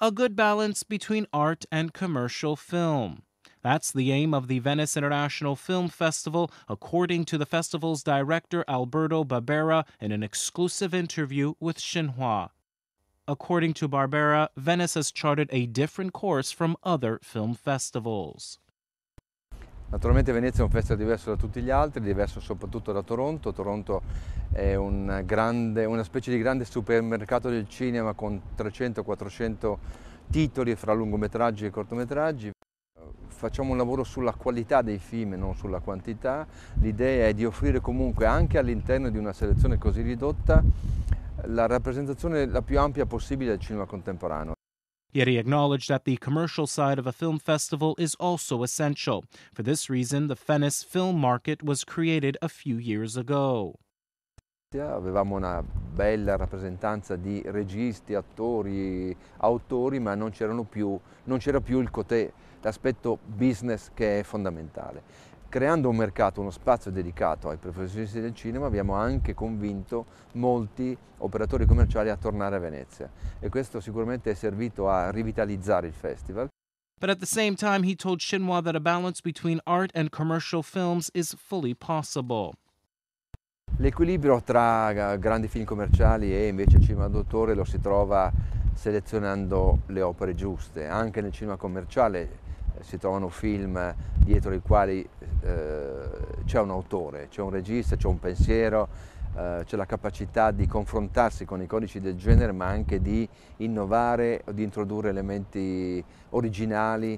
a good balance between art and commercial film. That's the aim of the Venice International Film Festival, according to the festival's director Alberto Barbera in an exclusive interview with Xinhua. According to Barbera, Venice has charted a different course from other film festivals. Naturalmente Venezia è un festival diverso da tutti gli altri, diverso soprattutto da Toronto. Toronto è un grande, una specie di grande supermercato del cinema con 300-400 titoli fra lungometraggi e cortometraggi. Facciamo un lavoro sulla qualità dei film e non sulla quantità. L'idea è di offrire comunque anche all'interno di una selezione così ridotta la rappresentazione la più ampia possibile del cinema contemporaneo. Yet he acknowledged that the commercial side of a film festival is also essential. For this reason, the Fennis Film Market was created a few years ago. Avevamo una bella rappresentanza di registi, attori, autori, ma non, c'era più il cotè, l'aspetto business che è fondamentale. Creando un mercato, uno spazio dedicato ai professionisti del cinema, abbiamo anche convinto molti operatori commerciali a tornare a Venezia e questo sicuramente è servito a rivitalizzare il festival. But at the same time, he told Shinwa that a balance between art and commercial films is fully possible. L'equilibrio tra eh, grandi film commerciali e invece cinema d'autore lo si trova selezionando le opere giuste. Anche nel cinema commerciale eh, si trovano film dietro i quali eh, c'è un autore, c'è un regista, c'è un pensiero, eh, c'è la capacità di confrontarsi con i codici del genere ma anche di innovare, di introdurre elementi originali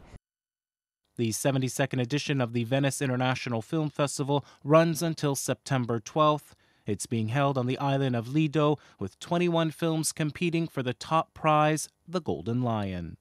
The 72nd edition of the Venice International Film Festival runs until September 12th. It's being held on the island of Lido, with 21 films competing for the top prize, the Golden Lion.